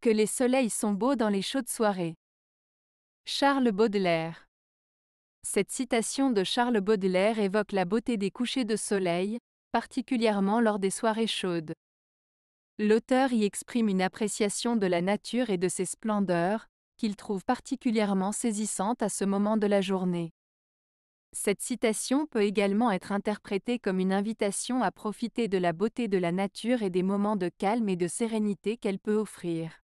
que les soleils sont beaux dans les chaudes soirées. Charles Baudelaire. Cette citation de Charles Baudelaire évoque la beauté des couchers de soleil, particulièrement lors des soirées chaudes. L'auteur y exprime une appréciation de la nature et de ses splendeurs, qu'il trouve particulièrement saisissante à ce moment de la journée. Cette citation peut également être interprétée comme une invitation à profiter de la beauté de la nature et des moments de calme et de sérénité qu'elle peut offrir.